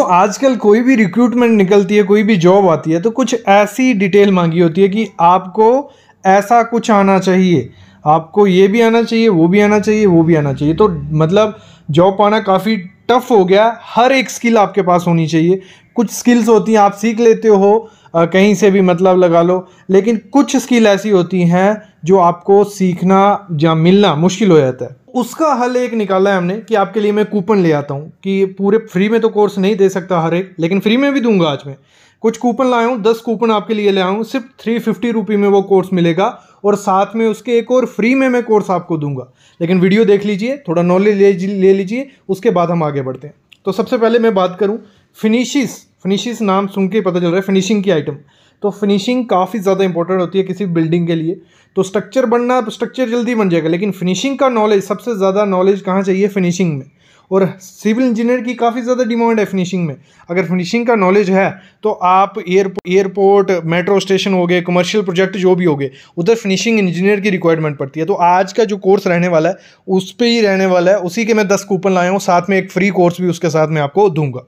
तो आजकल कोई भी रिक्रूटमेंट निकलती है कोई भी जॉब आती है तो कुछ ऐसी डिटेल मांगी होती है कि आपको ऐसा कुछ आना चाहिए आपको ये भी आना चाहिए वो भी आना चाहिए वो भी आना चाहिए तो मतलब जॉब पाना काफ़ी टफ हो गया हर एक स्किल आपके पास होनी चाहिए कुछ स्किल्स होती हैं आप सीख लेते हो कहीं से भी मतलब लगा लो लेकिन कुछ स्किल ऐसी होती हैं जो आपको सीखना या मिलना मुश्किल हो जाता है उसका हल एक निकाला है हमने कि आपके लिए मैं कूपन ले आता हूँ कि पूरे फ्री में तो कोर्स नहीं दे सकता हर एक लेकिन फ्री में भी दूंगा आज मैं कुछ कूपन लाया हूँ दस कूपन आपके लिए ले आऊँ सिर्फ थ्री फिफ्टी रुपी में वो कोर्स मिलेगा और साथ में उसके एक और फ्री में मैं कोर्स आपको दूंगा लेकिन वीडियो देख लीजिए थोड़ा नॉलेज ले लीजिए उसके बाद हम आगे बढ़ते हैं तो सबसे पहले मैं बात करूँ फिनिशिस फिनिशिस नाम सुन के पता चल रहा है फिनिशिंग की आइटम तो फिनिशिंग काफ़ी ज़्यादा इंपॉर्टेंट होती है किसी बिल्डिंग के लिए तो स्ट्रक्चर बनना स्ट्रक्चर तो जल्दी बन जाएगा लेकिन फिनिशिंग का नॉलेज सबसे ज़्यादा नॉलेज कहाँ चाहिए फिनिशिंग में और सिविल इंजीनियर की काफ़ी ज़्यादा डिमांड है फिनिशिंग में अगर फिनिशिंग का नॉलेज है तो आप एयरपोर्ट एयरपोर्ट मेट्रो स्टेशन हो गए कमर्शियल प्रोजेक्ट जो भी हो गए उधर फिनिशिंग इंजीनियर की रिक्वायरमेंट पड़ती है तो आज का जो कोर्स रहने वाला है उस पर ही रहने वाला है उसी के मैं दस कूपन लाया हूँ साथ में एक फ्री कोर्स भी उसके साथ मैं आपको दूंगा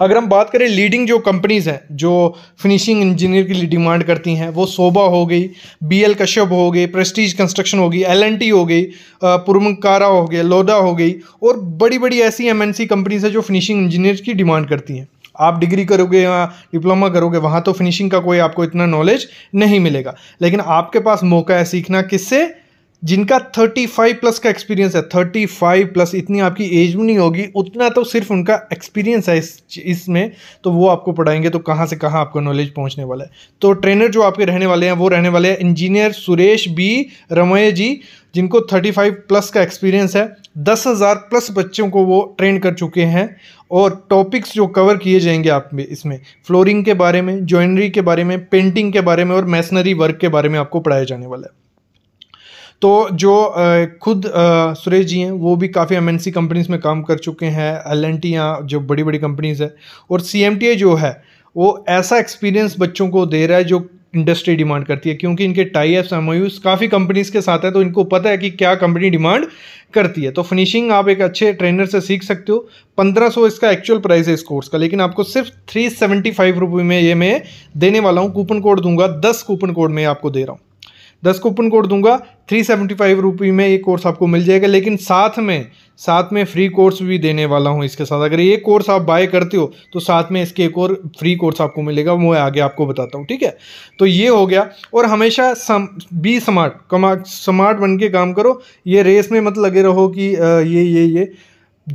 अगर हम बात करें लीडिंग जो कंपनीज़ हैं जो फिनिशिंग इंजीनियर की डिमांड करती हैं वो सोबा हो गई बी एल कश्यप हो गई प्रेस्टीज कंस्ट्रक्शन हो गई एल एन टी हो गई पुरमकारा हो गया लोदा हो गई और बड़ी बड़ी ऐसी एम एन सी कंपनीज़ हैं जो फिनिशिंग इंजीनियर की डिमांड करती हैं आप डिग्री करोगे या डिप्लोमा करोगे वहाँ तो फिनिशिंग का कोई आपको इतना नॉलेज नहीं मिलेगा लेकिन आपके पास मौका है सीखना किससे जिनका 35 प्लस का एक्सपीरियंस है 35 प्लस इतनी आपकी एज भी नहीं होगी उतना तो सिर्फ उनका एक्सपीरियंस है इस इसमें तो वो आपको पढ़ाएंगे तो कहाँ से कहाँ आपको नॉलेज पहुँचने वाला है तो ट्रेनर जो आपके रहने वाले हैं वो रहने वाले हैं इंजीनियर सुरेश बी रमय जी जिनको 35 प्लस का एक्सपीरियंस है दस हज़ार प्लस बच्चों को वो ट्रेन कर चुके हैं और टॉपिक्स जो कवर किए जाएंगे आप में इसमें फ्लोरिंग के बारे में ज्वेलरी के बारे में पेंटिंग के बारे में और मैसनरी वर्क के बारे में आपको पढ़ाया जाने वाला है तो जो खुद सुरेश जी हैं वो भी काफ़ी एम कंपनीज में काम कर चुके हैं एल एन जो बड़ी बड़ी कंपनीज है और सी जो है वो ऐसा एक्सपीरियंस बच्चों को दे रहा है जो इंडस्ट्री डिमांड करती है क्योंकि इनके टाई एफ एम काफ़ी कंपनीज के साथ है तो इनको पता है कि क्या कंपनी डिमांड करती है तो फिनिशिंग आप एक अच्छे ट्रेनर से सीख सकते हो 1500 इसका एक्चुअल प्राइस है इस कोर्स का लेकिन आपको सिर्फ थ्री सेवेंटी फाइव रुपये में ये मैं देने वाला हूँ कूपन कोड दूंगा दस कूपन कोड में आपको दे रहा हूँ दस कूपन कोड दूंगा थ्री सेवेंटी फाइव रुपी में ये कोर्स आपको मिल जाएगा लेकिन साथ में साथ में फ्री कोर्स भी देने वाला हूँ इसके साथ अगर ये कोर्स आप बाय करते हो तो साथ में इसके एक और फ्री कोर्स आपको मिलेगा वो आगे आपको बताता हूँ ठीक है तो ये हो गया और हमेशा सम, बी स्मार्ट कमा स्मार्ट बन के काम करो ये रेस में मत लगे रहो कि ये ये ये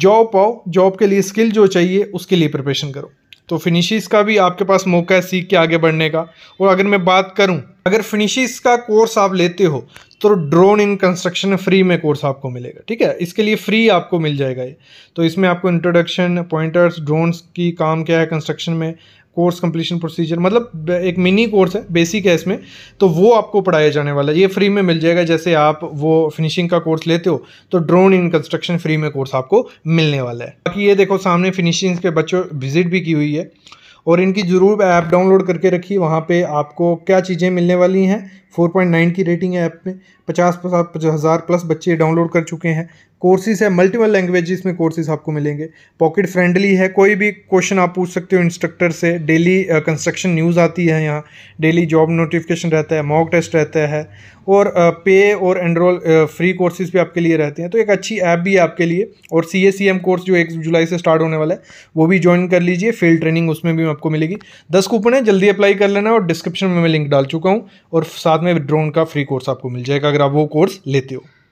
जॉब पाओ जॉब के लिए स्किल जो चाहिए उसके लिए प्रिपरेशन करो तो फिनिशिस का भी आपके पास मौका है सीख के आगे बढ़ने का और अगर मैं बात करूं अगर फिनिशिस का कोर्स आप लेते हो तो ड्रोन इन कंस्ट्रक्शन फ्री में कोर्स आपको मिलेगा ठीक है इसके लिए फ्री आपको मिल जाएगा ये तो इसमें आपको इंट्रोडक्शन पॉइंटर्स ड्रोन्स की काम क्या है कंस्ट्रक्शन में कोर्स कंप्लीशन प्रोसीजर मतलब एक मिनी कोर्स है बेसिक है इसमें तो वो आपको पढ़ाया जाने वाला है ये फ्री में मिल जाएगा जैसे आप वो फिनिशिंग का कोर्स लेते हो तो ड्रोन इन कंस्ट्रक्शन फ्री में कोर्स आपको मिलने वाला है बाकी ये देखो सामने फिनिशिंग पे बच्चों विजिट भी की हुई है और इनकी ज़रूर ऐप डाउनलोड करके रखिए वहाँ पे आपको क्या चीज़ें मिलने वाली हैं 4.9 की रेटिंग है ऐप में पचास पचास हज़ार प्लस बच्चे डाउनलोड कर चुके हैं कोर्सेज है मल्टीपल लैंग्वेजेस में कोर्सेज आपको मिलेंगे पॉकेट फ्रेंडली है कोई भी क्वेश्चन आप पूछ सकते हो इंस्ट्रक्टर से डेली कंस्ट्रक्शन न्यूज़ आती है यहाँ डेली जॉब नोटिफिकेशन रहता है मॉक टेस्ट रहता है और पे uh, और एनरोल फ्री कोर्सेज भी आपके लिए रहते हैं तो एक अच्छी ऐप भी है आपके लिए और सी ए सी एम कोर्स जो एक जुलाई से स्टार्ट होने वाला है वो भी ज्वाइन कर लीजिए फील्ड ट्रेनिंग उसमें भी आपको मिलेगी दस कूपन है जल्दी अप्लाई कर लेना और डिस्क्रिप्शन में मैं लिंक डाल चुका हूँ और साथ बाद में ड्रोन का फ्री कोर्स आपको मिल जाएगा अगर आप वो कोर्स लेते हो